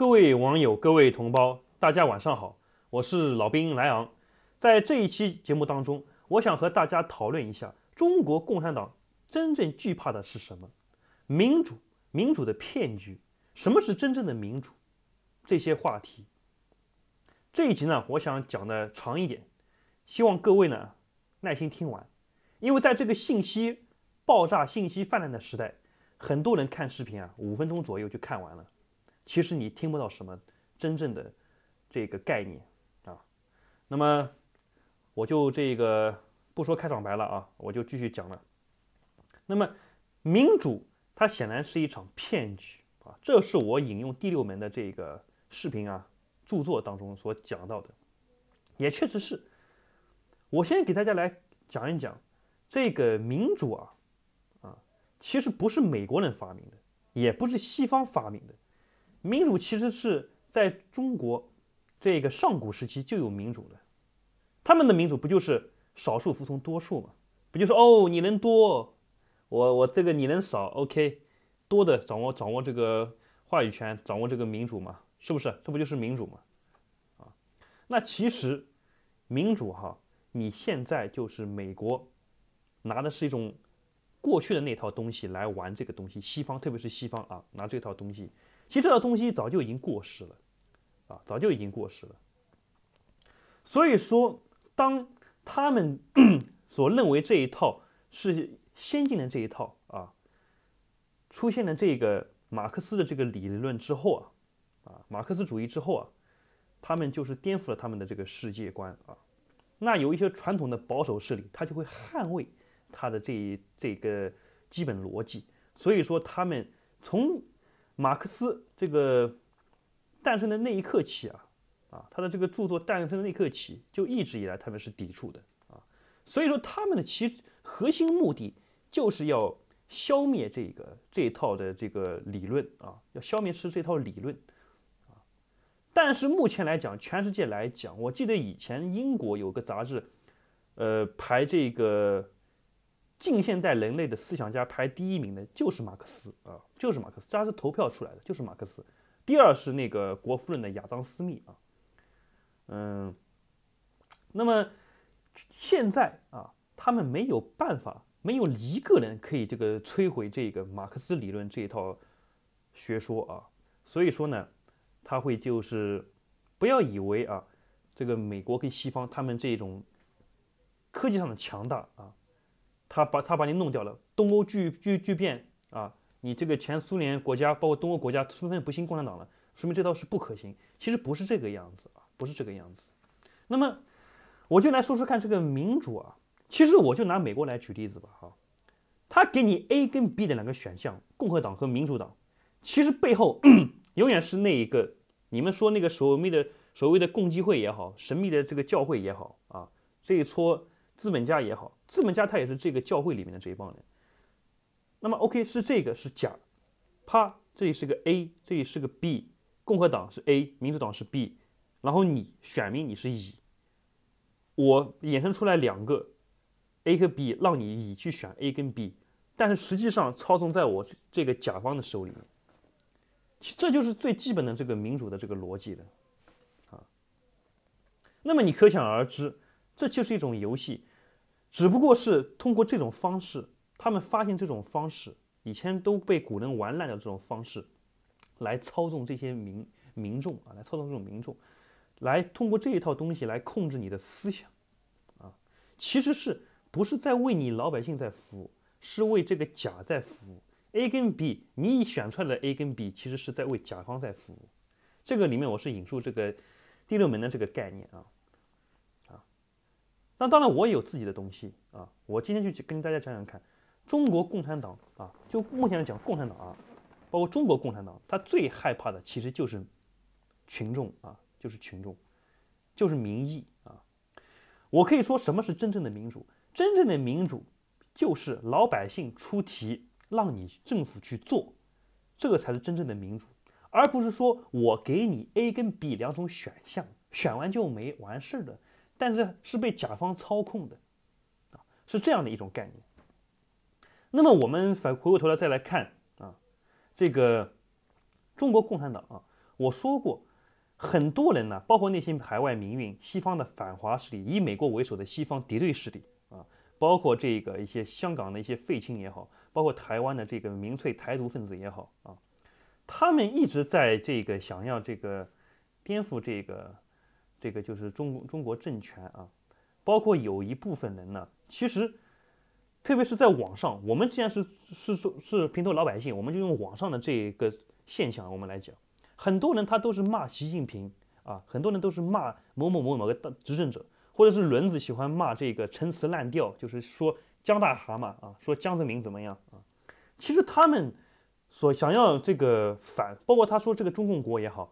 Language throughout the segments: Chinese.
各位网友，各位同胞，大家晚上好，我是老兵莱昂。在这一期节目当中，我想和大家讨论一下中国共产党真正惧怕的是什么？民主，民主的骗局，什么是真正的民主？这些话题。这一集呢，我想讲的长一点，希望各位呢耐心听完，因为在这个信息爆炸、信息泛滥的时代，很多人看视频啊，五分钟左右就看完了。其实你听不到什么真正的这个概念啊，那么我就这个不说开场白了啊，我就继续讲了。那么民主它显然是一场骗局啊，这是我引用第六门的这个视频啊著作当中所讲到的，也确实是。我先给大家来讲一讲这个民主啊啊，其实不是美国人发明的，也不是西方发明的。民主其实是在中国这个上古时期就有民主的，他们的民主不就是少数服从多数嘛？不就是哦，你能多，我我这个你能少，OK，多的掌握掌握这个话语权，掌握这个民主嘛？是不是？这不就是民主嘛？啊，那其实民主哈，你现在就是美国拿的是一种过去的那套东西来玩这个东西，西方特别是西方啊，拿这套东西。其实这东西早就已经过时了，啊，早就已经过时了。所以说，当他们 所认为这一套是先进的这一套啊，出现了这个马克思的这个理论之后啊，啊，马克思主义之后啊，他们就是颠覆了他们的这个世界观啊。那有一些传统的保守势力，他就会捍卫他的这一这个基本逻辑。所以说，他们从马克思这个诞生的那一刻起啊，啊，他的这个著作诞生的那一刻起，就一直以来他们是抵触的啊，所以说他们的其核心目的就是要消灭这个这套的这个理论啊，要消灭是这套理论啊。但是目前来讲，全世界来讲，我记得以前英国有个杂志，呃，排这个。近现代人类的思想家排第一名的就是马克思啊，就是马克思，他是投票出来的，就是马克思。第二是那个国夫人的亚当斯密啊，嗯，那么现在啊，他们没有办法，没有一个人可以这个摧毁这个马克思理论这一套学说啊，所以说呢，他会就是不要以为啊，这个美国跟西方他们这种科技上的强大啊。他把他把你弄掉了，东欧剧剧剧变啊！你这个前苏联国家，包括东欧国家纷纷不信共产党了，说明这套是不可行。其实不是这个样子啊，不是这个样子。那么我就来说说看这个民主啊，其实我就拿美国来举例子吧哈。他给你 A 跟 B 的两个选项，共和党和民主党，其实背后 永远是那一个，你们说那个所谓的所谓的共济会也好，神秘的这个教会也好啊，这一撮。资本家也好，资本家他也是这个教会里面的这一帮人。那么，OK，是这个是甲，啪，这里是个 A，这里是个 B，共和党是 A，民主党是 B，然后你选民你是乙，我衍生出来两个 A 和 B，让你乙去选 A 跟 B，但是实际上操纵在我这个甲方的手里面，这就是最基本的这个民主的这个逻辑了。啊。那么你可想而知，这就是一种游戏。只不过是通过这种方式，他们发现这种方式以前都被古人玩烂的这种方式来操纵这些民民众啊，来操纵这种民众，来通过这一套东西来控制你的思想啊，其实是不是在为你老百姓在服务，是为这个甲在服务。A 跟 B 你选出来的 A 跟 B 其实是在为甲方在服务。这个里面我是引入这个第六门的这个概念啊。那当然，我也有自己的东西啊。我今天就跟大家讲讲看，中国共产党啊，就目前来讲，共产党啊，包括中国共产党，他最害怕的其实就是群众啊，就是群众，就是民意啊。我可以说，什么是真正的民主？真正的民主就是老百姓出题，让你政府去做，这个才是真正的民主，而不是说我给你 A 跟 B 两种选项，选完就没完事儿的。但是是被甲方操控的，啊，是这样的一种概念。那么我们反回过头来再来看啊，这个中国共产党啊，我说过，很多人呢，包括那些海外民运、西方的反华势力、以美国为首的西方敌对势力啊，包括这个一些香港的一些废青也好，包括台湾的这个民粹台独分子也好啊，他们一直在这个想要这个颠覆这个。这个就是中中国政权啊，包括有一部分人呢，其实，特别是在网上，我们既然是是说是平头老百姓，我们就用网上的这个现象我们来讲，很多人他都是骂习近平啊，很多人都是骂某某某某个执政者，或者是轮子喜欢骂这个陈词滥调，就是说江大蛤蟆啊，说江泽民怎么样啊，其实他们所想要这个反，包括他说这个中共国也好。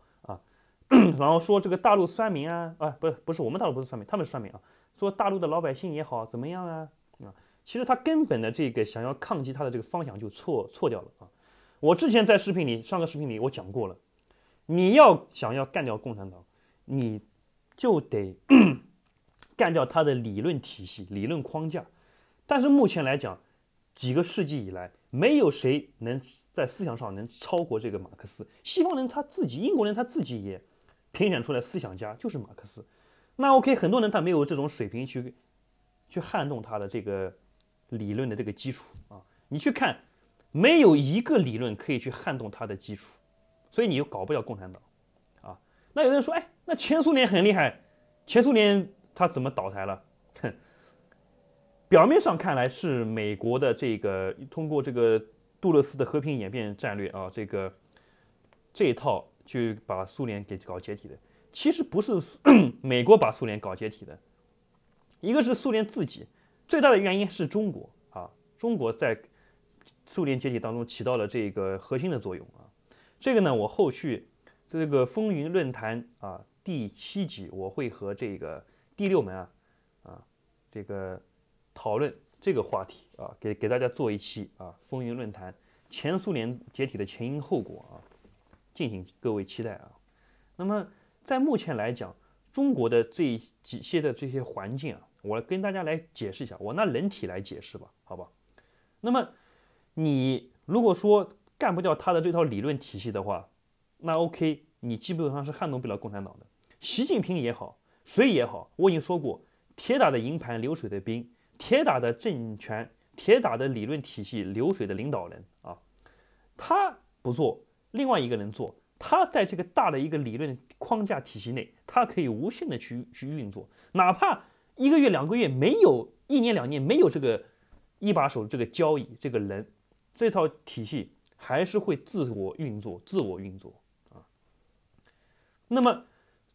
然后说这个大陆酸民啊啊，不是不是我们大陆不是酸民，他们是酸民啊。说大陆的老百姓也好怎么样啊啊，其实他根本的这个想要抗击他的这个方向就错错掉了啊。我之前在视频里上个视频里我讲过了，你要想要干掉共产党，你就得 干掉他的理论体系、理论框架。但是目前来讲，几个世纪以来，没有谁能在思想上能超过这个马克思。西方人他自己，英国人他自己也。评选出来思想家就是马克思，那 OK，很多人他没有这种水平去去撼动他的这个理论的这个基础啊。你去看，没有一个理论可以去撼动他的基础，所以你又搞不了共产党啊。那有人说，哎，那前苏联很厉害，前苏联他怎么倒台了？表面上看来是美国的这个通过这个杜勒斯的和平演变战略啊，这个这一套。去把苏联给搞解体的，其实不是 美国把苏联搞解体的，一个是苏联自己最大的原因是中国啊，中国在苏联解体当中起到了这个核心的作用啊，这个呢我后续这个风云论坛啊第七集我会和这个第六门啊啊这个讨论这个话题啊给给大家做一期啊风云论坛前苏联解体的前因后果啊。敬请各位期待啊！那么在目前来讲，中国的这几些的这些环境啊，我跟大家来解释一下，我拿人体来解释吧，好吧？那么你如果说干不掉他的这套理论体系的话，那 OK，你基本上是撼动不了共产党的。习近平也好，谁也好，我已经说过，铁打的营盘流水的兵，铁打的政权，铁打的理论体系，流水的领导人啊，他不做。另外一个人做，他在这个大的一个理论框架体系内，他可以无限的去去运作，哪怕一个月两个月没有，一年两年没有这个一把手这个交易这个人，这套体系还是会自我运作，自我运作啊。那么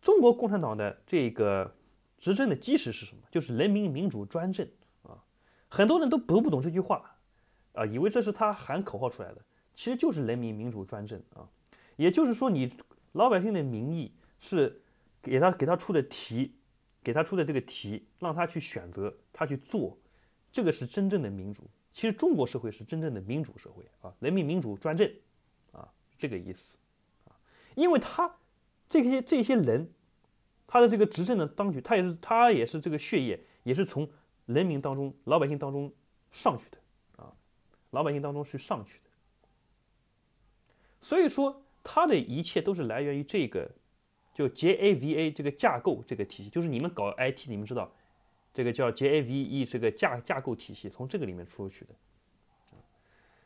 中国共产党的这个执政的基石是什么？就是人民民主专政啊，很多人都读不懂这句话，啊，以为这是他喊口号出来的。其实就是人民民主专政啊，也就是说，你老百姓的民意是给他给他出的题，给他出的这个题，让他去选择，他去做，这个是真正的民主。其实中国社会是真正的民主社会啊，人民民主专政啊，这个意思啊，因为他这些这些人，他的这个执政的当局，他也是他也是这个血液，也是从人民当中、老百姓当中上去的啊，老百姓当中去上去的。所以说，它的一切都是来源于这个，就 Java 这个架构这个体系，就是你们搞 IT，你们知道，这个叫 j a v e 这个架架构体系，从这个里面出去的。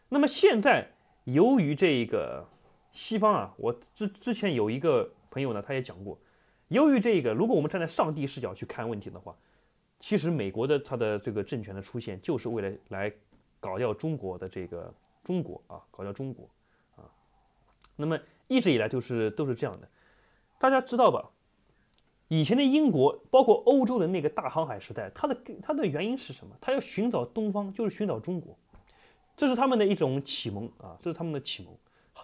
那么现在，由于这个西方啊，我之之前有一个朋友呢，他也讲过，由于这个，如果我们站在上帝视角去看问题的话，其实美国的它的这个政权的出现，就是为了来搞掉中国的这个中国啊，搞掉中国。那么一直以来就是都是这样的，大家知道吧？以前的英国，包括欧洲的那个大航海时代，它的它的原因是什么？它要寻找东方，就是寻找中国，这是他们的一种启蒙啊，这是他们的启蒙。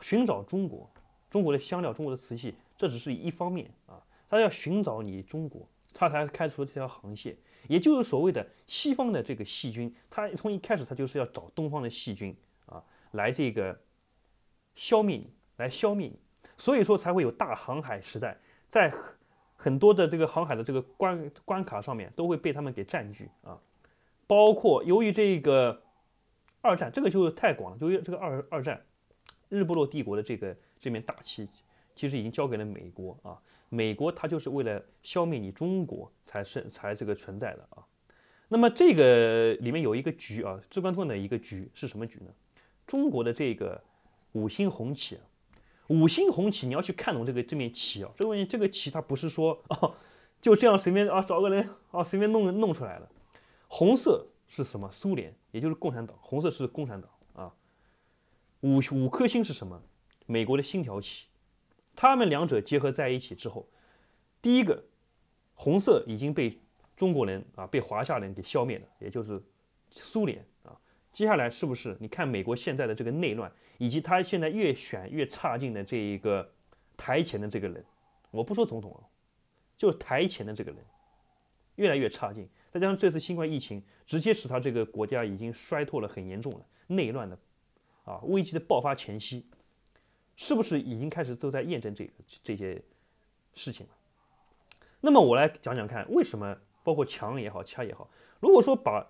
寻找中国，中国的香料，中国的瓷器，这只是一方面啊，它要寻找你中国，它才开出了这条航线，也就是所谓的西方的这个细菌，它从一开始它就是要找东方的细菌啊，来这个消灭你。来消灭你，所以说才会有大航海时代，在很多的这个航海的这个关关卡上面都会被他们给占据啊，包括由于这个二战，这个就太广了。由于这个二二战，日不落帝国的这个这面大旗其实已经交给了美国啊，美国它就是为了消灭你中国才是才这个存在的啊。那么这个里面有一个局啊，至关要的一个局是什么局呢？中国的这个五星红旗。五星红旗，你要去看懂这个这面旗啊，这个这个旗它不是说啊 就这样随便啊找个人啊随便弄弄出来的。红色是什么？苏联，也就是共产党。红色是共产党啊。五五颗星是什么？美国的星条旗。他们两者结合在一起之后，第一个，红色已经被中国人啊被华夏人给消灭了，也就是苏联啊。接下来是不是？你看美国现在的这个内乱。以及他现在越选越差劲的这一个台前的这个人，我不说总统啊，就台前的这个人越来越差劲。再加上这次新冠疫情，直接使他这个国家已经衰退了很严重了，内乱的啊，危机的爆发前夕，是不是已经开始都在验证这个这些事情了？那么我来讲讲看，为什么包括强也好，差也好，如果说把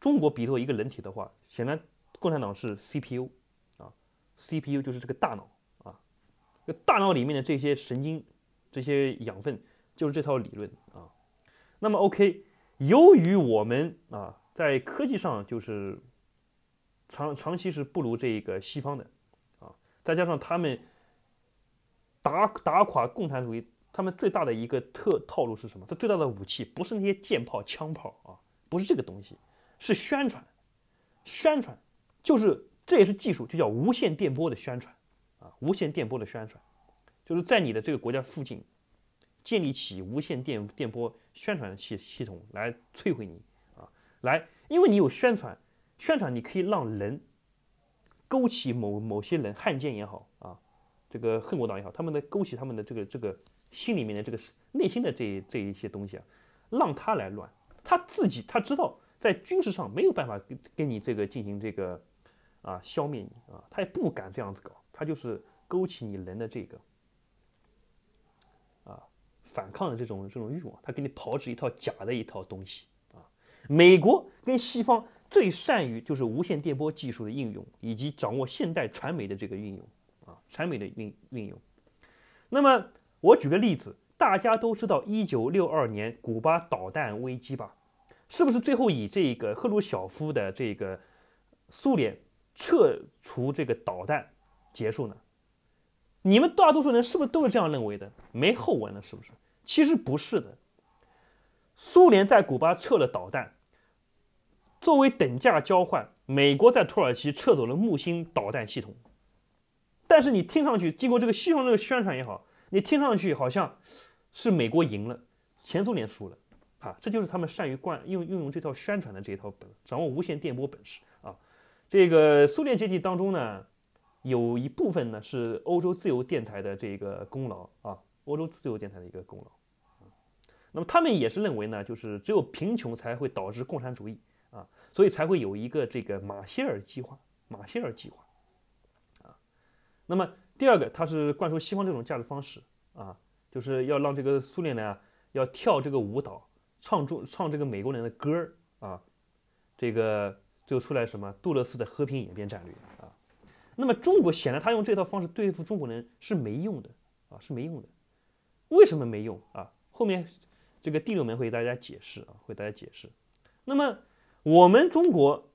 中国比作一个人体的话，显然共产党是 CPU。CPU 就是这个大脑啊，这大脑里面的这些神经，这些养分就是这套理论啊。那么 OK，由于我们啊在科技上就是长长期是不如这个西方的啊，再加上他们打打垮共产主义，他们最大的一个特套路是什么？他最大的武器不是那些舰炮枪炮啊，不是这个东西，是宣传，宣传就是。这也是技术，就叫无线电波的宣传啊！无线电波的宣传，就是在你的这个国家附近建立起无线电电波宣传系系统来摧毁你啊！来，因为你有宣传，宣传你可以让人勾起某某些人汉奸也好啊，这个恨国党也好，他们的勾起他们的这个这个心里面的这个内心的这这一些东西啊，让他来乱，他自己他知道在军事上没有办法跟跟你这个进行这个。啊，消灭你啊！他也不敢这样子搞，他就是勾起你人的这个啊反抗的这种这种欲望。他给你炮制一套假的一套东西啊！美国跟西方最善于就是无线电波技术的应用，以及掌握现代传媒的这个运用啊，传媒的运运用。那么我举个例子，大家都知道一九六二年古巴导弹危机吧？是不是最后以这个赫鲁晓夫的这个苏联？撤除这个导弹结束呢？你们大多数人是不是都是这样认为的？没后文了，是不是？其实不是的。苏联在古巴撤了导弹，作为等价交换，美国在土耳其撤走了木星导弹系统。但是你听上去，经过这个西方这个宣传也好，你听上去好像是美国赢了，前苏联输了啊！这就是他们善于惯用运用这套宣传的这一套，本，掌握无线电波本事。这个苏联阶级当中呢，有一部分呢是欧洲自由电台的这个功劳啊，欧洲自由电台的一个功劳那么他们也是认为呢，就是只有贫穷才会导致共产主义啊，所以才会有一个这个马歇尔计划，马歇尔计划啊。那么第二个，他是灌输西方这种价值方式啊，就是要让这个苏联人要跳这个舞蹈，唱中唱这个美国人的歌儿啊，这个。就出来什么杜勒斯的和平演变战略啊，那么中国显然他用这套方式对付中国人是没用的啊，是没用的。为什么没用啊？后面这个第六门会给大家解释啊，会大家解释。那么我们中国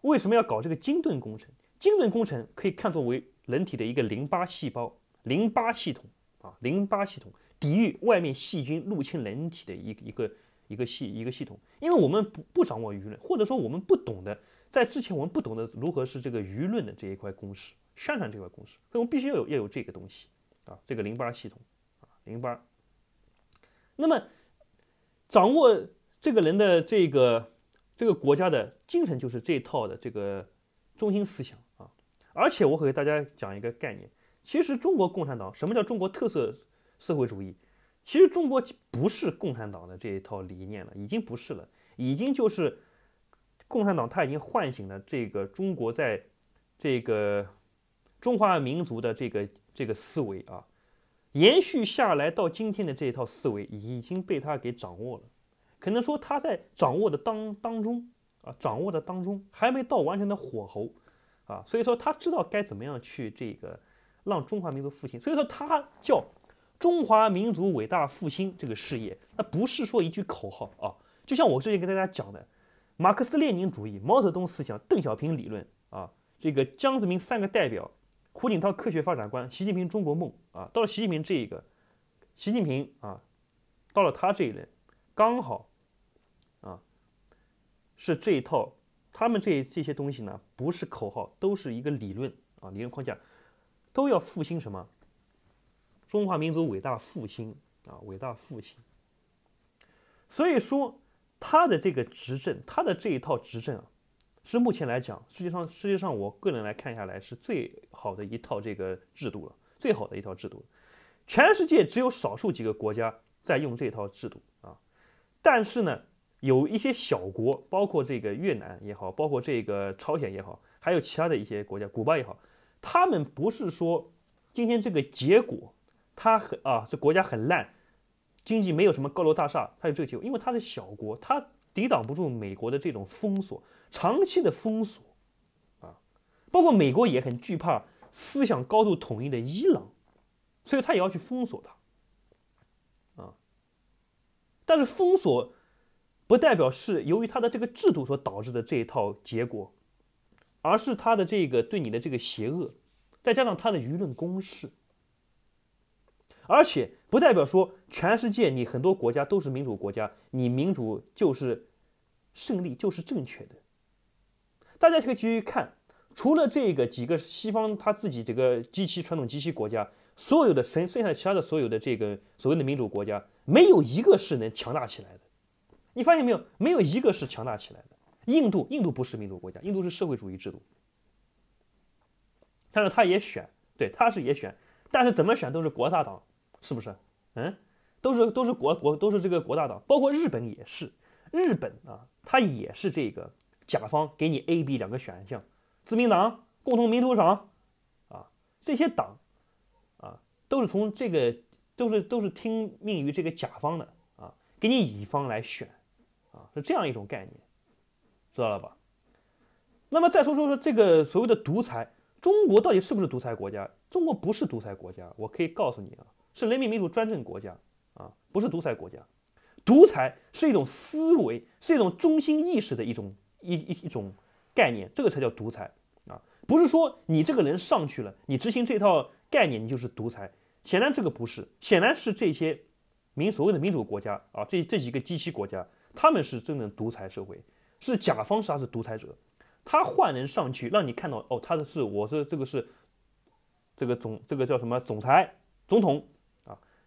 为什么要搞这个金盾工程？金盾工程可以看作为人体的一个淋巴细胞、淋巴系统啊，淋巴系统抵御外面细菌入侵人体的一一个。一个系一个系统，因为我们不不掌握舆论，或者说我们不懂得，在之前我们不懂得如何是这个舆论的这一块公式，宣传这块公式，所以我们必须要有要有这个东西啊，这个淋巴系统啊，淋巴。那么掌握这个人的这个这个国家的精神，就是这一套的这个中心思想啊。而且我给大家讲一个概念，其实中国共产党什么叫中国特色社会主义？其实中国不是共产党的这一套理念了，已经不是了，已经就是共产党，他已经唤醒了这个中国在，这个中华民族的这个这个思维啊，延续下来到今天的这一套思维已经被他给掌握了，可能说他在掌握的当当中啊，掌握的当中还没到完全的火候啊，所以说他知道该怎么样去这个让中华民族复兴，所以说他叫。中华民族伟大复兴这个事业，那不是说一句口号啊。就像我最近跟大家讲的，马克思列宁主义、毛泽东思想、邓小平理论啊，这个江泽民三个代表、胡锦涛科学发展观、习近平中国梦啊，到了习近平这一个，习近平啊，到了他这一轮，刚好啊，是这一套，他们这这些东西呢，不是口号，都是一个理论啊，理论框架，都要复兴什么？中华民族伟大复兴啊，伟大复兴！所以说，他的这个执政，他的这一套执政啊，是目前来讲，世界上世界上，我个人来看下来是最好的一套这个制度了，最好的一套制度。全世界只有少数几个国家在用这套制度啊，但是呢，有一些小国，包括这个越南也好，包括这个朝鲜也好，还有其他的一些国家，古巴也好，他们不是说今天这个结果。它很啊，这国家很烂，经济没有什么高楼大厦，它有这个结果，因为它是小国，它抵挡不住美国的这种封锁，长期的封锁啊，包括美国也很惧怕思想高度统一的伊朗，所以它也要去封锁它啊。但是封锁不代表是由于它的这个制度所导致的这一套结果，而是它的这个对你的这个邪恶，再加上它的舆论攻势。而且不代表说全世界你很多国家都是民主国家，你民主就是胜利就是正确的。大家可以去看，除了这个几个西方他自己这个及其传统及其国家，所有的剩剩下其他的所有的这个所谓的民主国家，没有一个是能强大起来的。你发现没有？没有一个是强大起来的。印度印度不是民主国家，印度是社会主义制度，但是他也选，对他是也选，但是怎么选都是国大党。是不是？嗯，都是都是国国都是这个国大党，包括日本也是。日本啊，它也是这个甲方给你 A、B 两个选项，自民党、共同民主党啊，这些党啊，都是从这个都是都是听命于这个甲方的啊，给你乙方来选啊，是这样一种概念，知道了吧？那么再说说说这个所谓的独裁，中国到底是不是独裁国家？中国不是独裁国家，我可以告诉你啊。是人民民主专政国家啊，不是独裁国家。独裁是一种思维，是一种中心意识的一种一一一种概念，这个才叫独裁啊，不是说你这个人上去了，你执行这套概念，你就是独裁。显然这个不是，显然是这些民所谓的民主国家啊，这这几个机器国家，他们是真正独裁社会，是甲方杀是独裁者，他换人上去，让你看到哦，他的是我是这个是这个总这个叫什么总裁总统。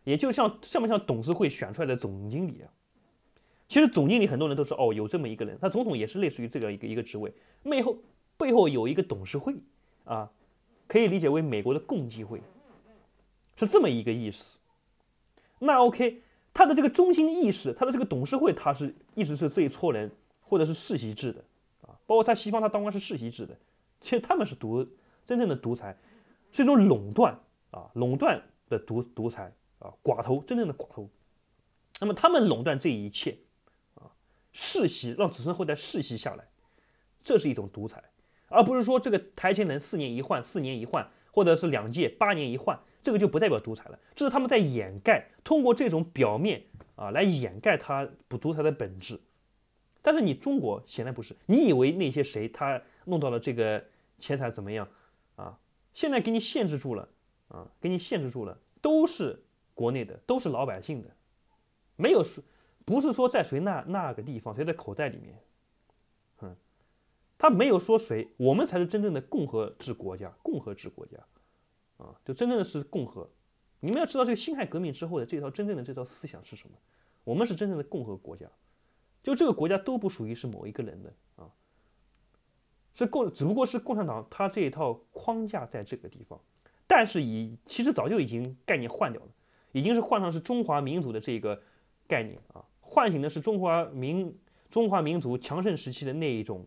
也就像像不像董事会选出来的总经理啊？其实总经理很多人都说哦，有这么一个人，他总统也是类似于这个一个一个职位，背后背后有一个董事会啊，可以理解为美国的共济会，是这么一个意思。那 OK，他的这个中心意识，他的这个董事会，他是一直是这一撮人或者是世袭制的啊，包括在西方，他当官是世袭制的，其实他们是独真正的独裁，是一种垄断啊，垄断的独独裁。啊，寡头真正的寡头，那么他们垄断这一切，啊，世袭让子孙后代世袭下来，这是一种独裁，而不是说这个台前能四年一换，四年一换，或者是两届八年一换，这个就不代表独裁了，这是他们在掩盖，通过这种表面啊来掩盖他不独裁的本质，但是你中国显然不是，你以为那些谁他弄到了这个钱财怎么样啊，现在给你限制住了啊，给你限制住了，都是。国内的都是老百姓的，没有说不是说在谁那那个地方谁的口袋里面，嗯，他没有说谁，我们才是真正的共和制国家，共和制国家，啊，就真正的是共和。你们要知道，这个辛亥革命之后的这套真正的这套思想是什么？我们是真正的共和国家，就这个国家都不属于是某一个人的啊，是共只不过是共产党他这一套框架在这个地方，但是以其实早就已经概念换掉了。已经是换上是中华民族的这个概念啊，唤醒的是中华民中华民族强盛时期的那一种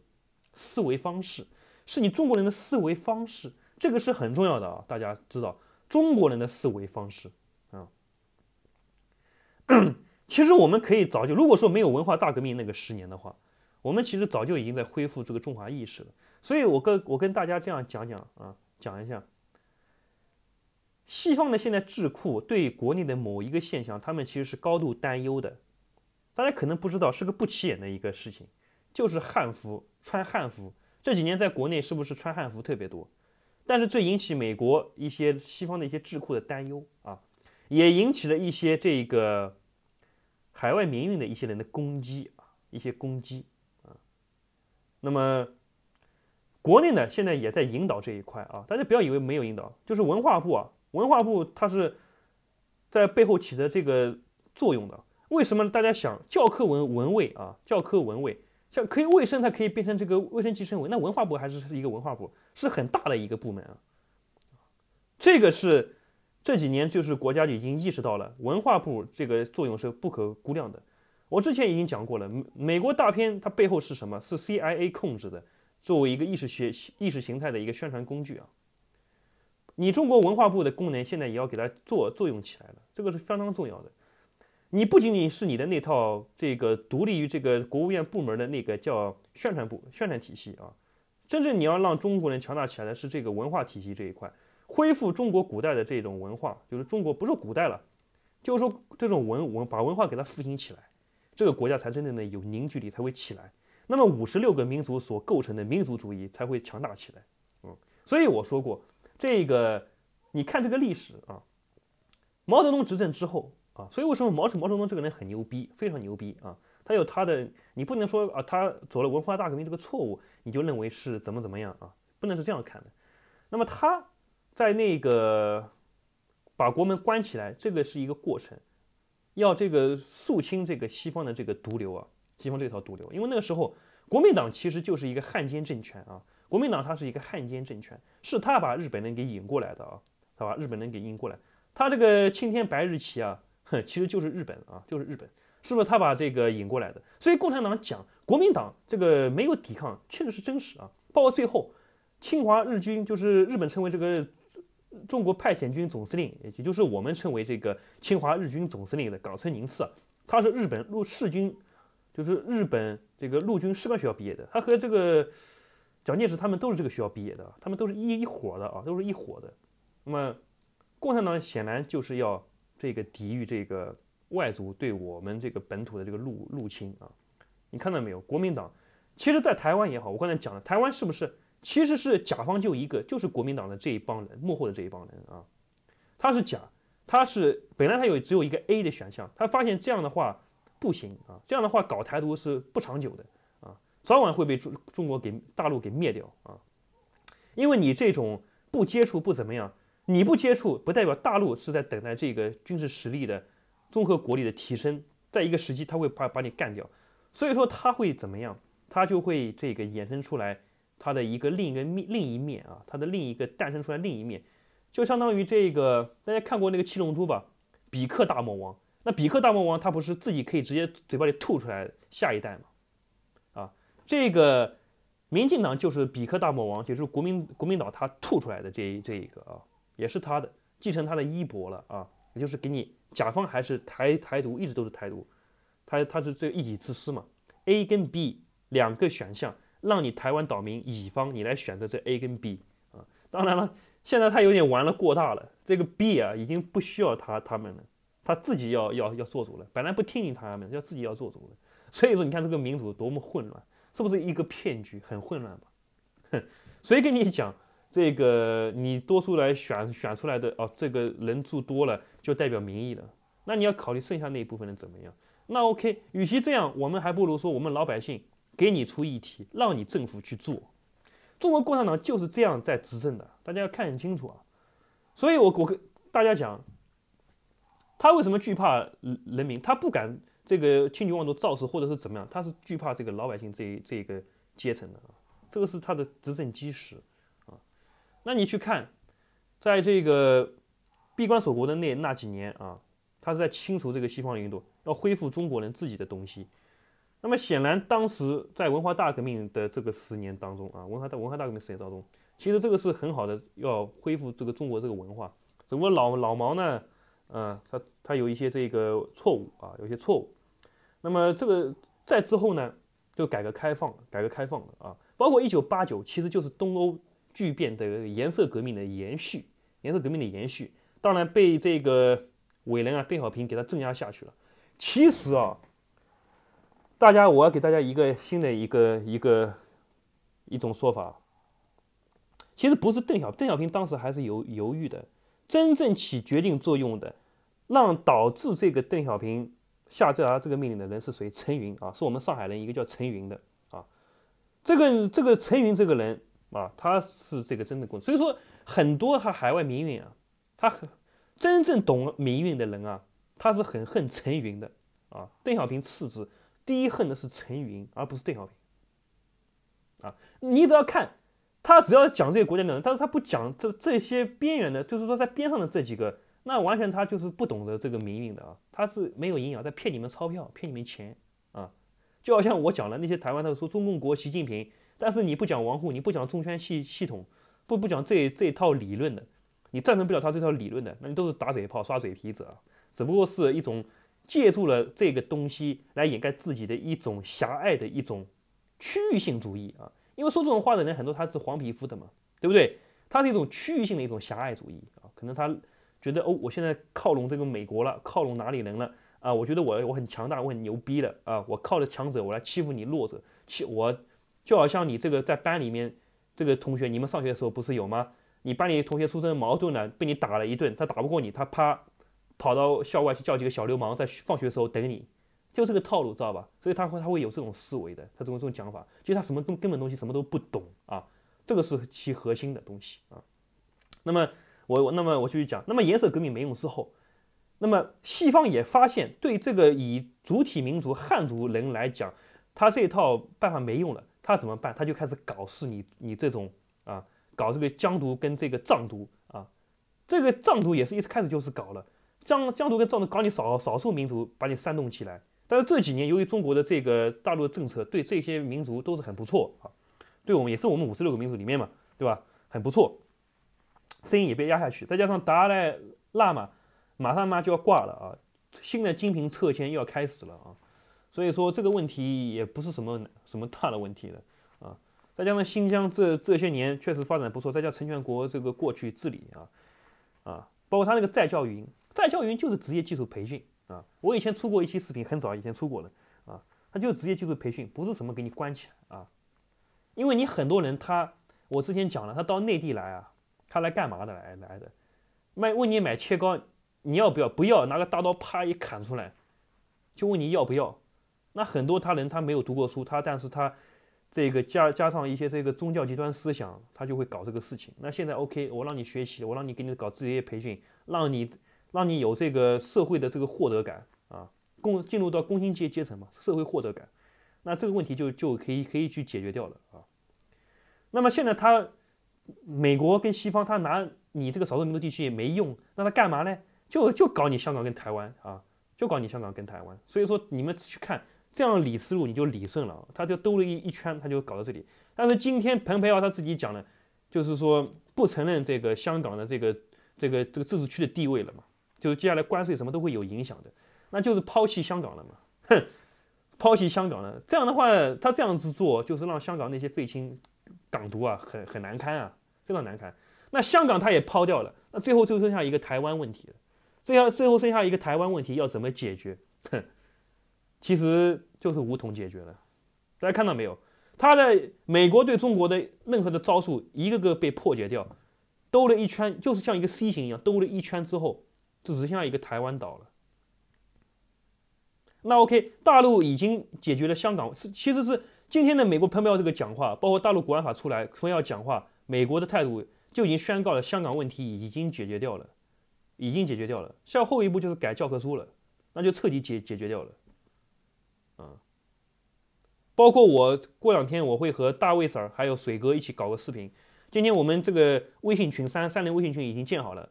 思维方式，是你中国人的思维方式，这个是很重要的啊。大家知道中国人的思维方式啊，其实我们可以早就，如果说没有文化大革命那个十年的话，我们其实早就已经在恢复这个中华意识了。所以我跟我跟大家这样讲讲啊，讲一下。西方的现在智库对国内的某一个现象，他们其实是高度担忧的。大家可能不知道，是个不起眼的一个事情，就是汉服穿汉服。这几年在国内是不是穿汉服特别多？但是这引起美国一些西方的一些智库的担忧啊，也引起了一些这个海外民运的一些人的攻击啊，一些攻击啊。那么国内呢，现在也在引导这一块啊。大家不要以为没有引导，就是文化部啊。文化部，它是，在背后起的这个作用的。为什么大家想教科文文卫啊？教科文卫像可以卫生，它可以变成这个卫生计生委。那文化部还是一个文化部，是很大的一个部门啊。这个是这几年就是国家已经意识到了文化部这个作用是不可估量的。我之前已经讲过了，美美国大片它背后是什么？是 CIA 控制的，作为一个意识学意识形态的一个宣传工具啊。你中国文化部的功能现在也要给它做作用起来了，这个是非常重要的。你不仅仅是你的那套这个独立于这个国务院部门的那个叫宣传部宣传体系啊，真正你要让中国人强大起来的是这个文化体系这一块，恢复中国古代的这种文化，就是中国不是古代了，就是说这种文文把文化给它复兴起来，这个国家才真正的有凝聚力才会起来。那么五十六个民族所构成的民族主义才会强大起来。嗯，所以我说过。这个，你看这个历史啊，毛泽东执政之后啊，所以为什么毛毛泽东这个人很牛逼，非常牛逼啊，他有他的，你不能说啊，他走了文化大革命这个错误，你就认为是怎么怎么样啊，不能是这样看的。那么他在那个把国门关起来，这个是一个过程，要这个肃清这个西方的这个毒瘤啊，西方这套毒瘤，因为那个时候国民党其实就是一个汉奸政权啊。国民党他是一个汉奸政权，是他把日本人给引过来的啊！他把日本人给引过来，他这个青天白日旗啊，哼，其实就是日本啊，就是日本，是不是他把这个引过来的？所以共产党讲国民党这个没有抵抗，确实是真实啊！包括最后，侵华日军就是日本称为这个中国派遣军总司令，也就是我们称为这个侵华日军总司令的冈村宁次，他是日本陆士军，就是日本这个陆军士官学校毕业的，他和这个。蒋介石他们都是这个学校毕业的，他们都是一一伙的啊，都是一伙的。那么，共产党显然就是要这个抵御这个外族对我们这个本土的这个入入侵啊。你看到没有？国民党其实在台湾也好，我刚才讲了，台湾是不是其实是甲方就一个，就是国民党的这一帮人，幕后的这一帮人啊。他是假，他是本来他有只有一个 A 的选项，他发现这样的话不行啊，这样的话搞台独是不长久的。早晚会被中中国给大陆给灭掉啊，因为你这种不接触不怎么样，你不接触不代表大陆是在等待这个军事实力的综合国力的提升，在一个时机他会把把你干掉，所以说他会怎么样，他就会这个衍生出来他的一个另一个面另一面啊，他的另一个诞生出来另一面，就相当于这个大家看过那个七龙珠吧，比克大魔王，那比克大魔王他不是自己可以直接嘴巴里吐出来下一代吗？这个民进党就是比克大魔王，就是国民国民党他吐出来的这这一个啊，也是他的继承他的衣钵了啊，也就是给你甲方还是台台独，一直都是台独，他他是最一己自私嘛。A 跟 B 两个选项，让你台湾岛民乙方你来选择这 A 跟 B 啊。当然了，现在他有点玩了过大了，这个 B 啊已经不需要他他们了，他自己要要要做主了，本来不听你他们，要自己要做主了。所以说你看这个民主多么混乱。是不是一个骗局？很混乱吧？哼，谁跟你讲这个？你多数来选选出来的哦，这个人数多了就代表民意了。那你要考虑剩下那一部分人怎么样？那 OK，与其这样，我们还不如说我们老百姓给你出议题，让你政府去做。中国共产党就是这样在执政的，大家要看很清楚啊。所以我我跟大家讲，他为什么惧怕人民？他不敢。这个千军妄图造势，或者是怎么样，他是惧怕这个老百姓这这个阶层的啊，这个是他的执政基石啊。那你去看，在这个闭关锁国的那那几年啊，他是在清除这个西方的元要恢复中国人自己的东西。那么显然，当时在文化大革命的这个十年当中啊，文化大文化大革命十年当中，其实这个是很好的，要恢复这个中国这个文化。只不过老老毛呢，嗯，他他有一些这个错误啊，有些错误。那么这个在之后呢，就改革开放，改革开放了啊，包括一九八九，其实就是东欧巨变的颜色革命的延续，颜色革命的延续，当然被这个伟人啊，邓小平给他镇压下去了。其实啊，大家，我要给大家一个新的一个一个一种说法，其实不是邓小邓小平当时还是犹犹豫的，真正起决定作用的，让导致这个邓小平。下这啊这个命令的人是谁？陈云啊，是我们上海人，一个叫陈云的啊。这个这个陈云这个人啊，他是这个真的功所以说，很多他海外民运啊，他很真正懂民运的人啊，他是很恨陈云的啊。邓小平次之，第一恨的是陈云，而不是邓小平啊。你只要看他只要讲这些国家的人，但是他不讲这这些边缘的，就是说在边上的这几个。那完全他就是不懂得这个民运的啊，他是没有营养，在骗你们钞票，骗你们钱啊，就好像我讲了那些台湾，他说中共国习近平，但是你不讲王沪，你不讲中宣系系统，不不讲这这套理论的，你赞成不了他这套理论的，那你都是打嘴炮，刷嘴皮子啊，只不过是一种借助了这个东西来掩盖自己的一种狭隘的一种区域性主义啊，因为说这种话的人很多，他是黄皮肤的嘛，对不对？他是一种区域性的一种狭隘主义啊，可能他。觉得哦，我现在靠拢这个美国了，靠拢哪里人了啊？我觉得我我很强大，我很牛逼的啊！我靠着强者，我来欺负你弱者，欺我就好像你这个在班里面这个同学，你们上学的时候不是有吗？你班里同学出生矛盾了，被你打了一顿，他打不过你，他怕跑到校外去叫几个小流氓，在放学的时候等你，就这个套路，知道吧？所以他会他会有这种思维的，他这种这种讲法，其实他什么东根本东西什么都不懂啊，这个是其核心的东西啊，那么。我那么我继续讲，那么颜色革命没用之后，那么西方也发现对这个以主体民族汉族人来讲，他这一套办法没用了，他怎么办？他就开始搞事，你你这种啊，搞这个疆独跟这个藏独啊，这个藏独也是一开始就是搞了，疆疆独跟藏独搞你少少数民族把你煽动起来，但是这几年由于中国的这个大陆的政策对这些民族都是很不错啊，对我们也是我们五十六个民族里面嘛，对吧？很不错。声音也被压下去，再加上达赖喇嘛马上嘛就要挂了啊，新的金瓶撤迁又要开始了啊，所以说这个问题也不是什么什么大的问题了啊。再加上新疆这这些年确实发展不错，再加成全国这个过去治理啊啊，包括他那个在教云，在教云就是职业技术培训啊。我以前出过一期视频，很早以前出过的啊，他就是职业技术培训，不是什么给你关起来啊，因为你很多人他我之前讲了，他到内地来啊。他来干嘛的来来的？卖问你买切糕，你要不要？不要拿个大刀啪一砍出来，就问你要不要？那很多他人他没有读过书，他但是他这个加加上一些这个宗教极端思想，他就会搞这个事情。那现在 OK，我让你学习，我让你给你搞职业培训，让你让你有这个社会的这个获得感啊，工进入到工薪阶阶层嘛，社会获得感，那这个问题就就可以可以去解决掉了啊。那么现在他。美国跟西方，他拿你这个少数民族地区也没用，那他干嘛呢？就就搞你香港跟台湾啊，就搞你香港跟台湾。所以说你们去看这样理思路，你就理顺了。他就兜了一一圈，他就搞到这里。但是今天蓬佩奥他自己讲的，就是说不承认这个香港的这个这个这个自治区的地位了嘛，就是接下来关税什么都会有影响的，那就是抛弃香港了嘛，哼，抛弃香港了。这样的话，他这样子做就是让香港那些废青港独啊，很很难堪啊。非常难看，那香港他也抛掉了，那最后就剩下一个台湾问题了。最后最后剩下一个台湾问题要怎么解决？哼，其实就是梧桐解决了。大家看到没有？他在美国对中国的任何的招数，一个个被破解掉，兜了一圈，就是像一个 C 型一样兜了一圈之后，就只剩下一个台湾岛了。那 OK，大陆已经解决了香港，是其实是今天的美国朋友这个讲话，包括大陆国安法出来，说要讲话。美国的态度就已经宣告了香港问题已经解决掉了，已经解决掉了。向后一步就是改教科书了，那就彻底解解决掉了。啊，包括我过两天我会和大卫婶还有水哥一起搞个视频。今天我们这个微信群三三零微信群已经建好了，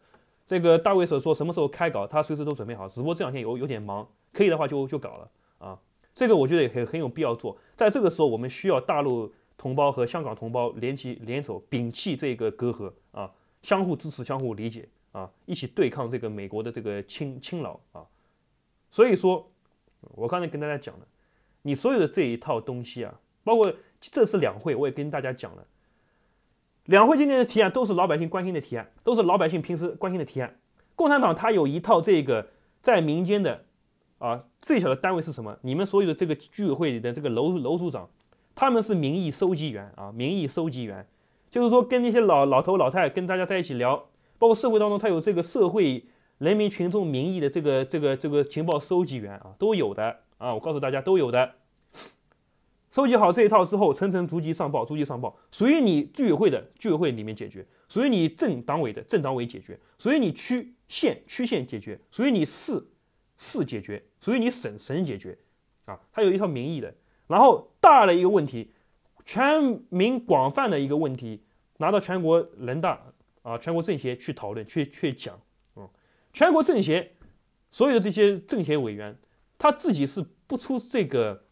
这个大卫婶说什么时候开搞，他随时都准备好，只不过这两天有有点忙，可以的话就就搞了啊。这个我觉得也很很有必要做，在这个时候我们需要大陆。同胞和香港同胞联起联手，摒弃这个隔阂啊，相互支持，相互理解啊，一起对抗这个美国的这个侵侵扰啊。所以说，我刚才跟大家讲的，你所有的这一套东西啊，包括这次两会，我也跟大家讲了，两会今天的提案都是老百姓关心的提案，都是老百姓平时关心的提案。共产党他有一套这个在民间的啊，最小的单位是什么？你们所有的这个居委会里的这个楼楼组长。他们是民意收集员啊，民意收集员，就是说跟那些老老头老太跟大家在一起聊，包括社会当中，他有这个社会人民群众民意的这个这个这个情报收集员啊，都有的啊，我告诉大家都有的。收集好这一套之后，层层逐级上报，逐级上报，属于你居委会的，居委会里面解决；属于你镇党委的，镇党委解决；属于你区县区县解决；属于你市市解决；属于你省省解决，啊，他有一套民意的。然后，大的一个问题，全民广泛的一个问题，拿到全国人大啊、全国政协去讨论、去去讲。啊，全国政协所有的这些政协委员，他自己是不出这个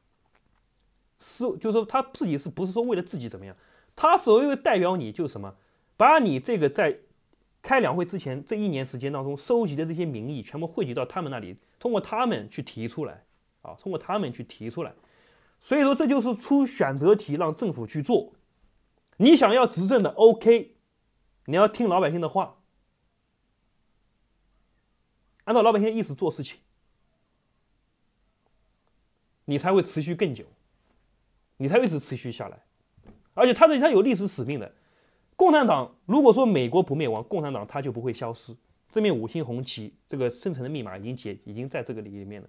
思，就是他自己是不是说为了自己怎么样？他所谓的代表你，就是什么，把你这个在开两会之前这一年时间当中收集的这些民意，全部汇集到他们那里，通过他们去提出来，啊，通过他们去提出来。所以说，这就是出选择题，让政府去做。你想要执政的，OK，你要听老百姓的话，按照老百姓的意思做事情，你才会持续更久，你才会一直持续下来。而且，他这他有历史使命的。共产党如果说美国不灭亡，共产党它就不会消失。这面五星红旗这个生成的密码已经解，已经在这个里面了。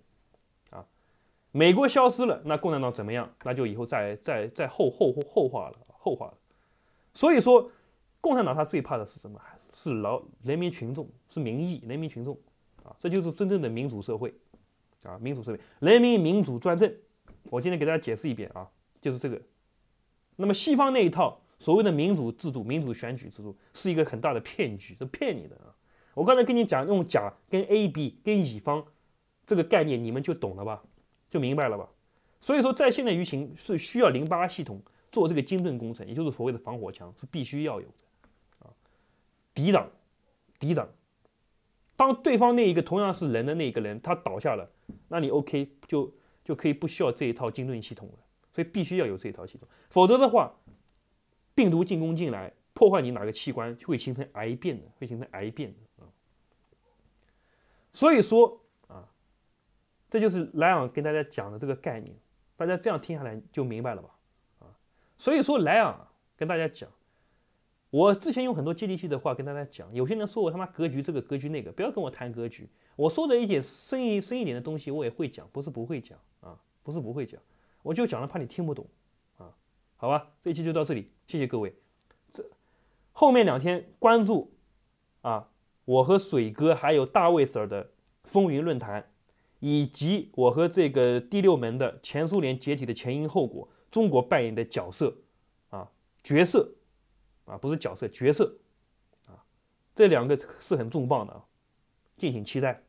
美国消失了，那共产党怎么样？那就以后再、再、再后、后、后后话了，后话了。所以说，共产党他最怕的是什么？是劳人民群众，是民意，人民群众啊，这就是真正的民主社会啊，民主社会，人民民主专政。我今天给大家解释一遍啊，就是这个。那么西方那一套所谓的民主制度、民主选举制度，是一个很大的骗局，是骗你的啊。我刚才跟你讲用甲跟 A、B 跟乙方这个概念，你们就懂了吧？就明白了吧？所以说在线的舆情是需要淋巴系统做这个精盾工程，也就是所谓的防火墙，是必须要有的啊，抵挡、抵挡。当对方那一个同样是人的那一个人他倒下了，那你 OK 就就可以不需要这一套精盾系统了。所以必须要有这一套系统，否则的话，病毒进攻进来，破坏你哪个器官，会形成癌变的，会形成癌变的啊。所以说。这就是莱昂跟大家讲的这个概念，大家这样听下来就明白了吧？啊，所以说莱昂跟大家讲，我之前用很多接地气的话跟大家讲，有些人说我他妈格局这个格局那个，不要跟我谈格局。我说的一点深一深一点的东西，我也会讲，不是不会讲啊，不是不会讲，我就讲了怕你听不懂啊，好吧，这一期就到这里，谢谢各位。这后面两天关注啊，我和水哥还有大卫婶儿的风云论坛。以及我和这个第六门的前苏联解体的前因后果，中国扮演的角色，啊角色，啊不是角色角色，啊这两个是很重磅的，敬请期待。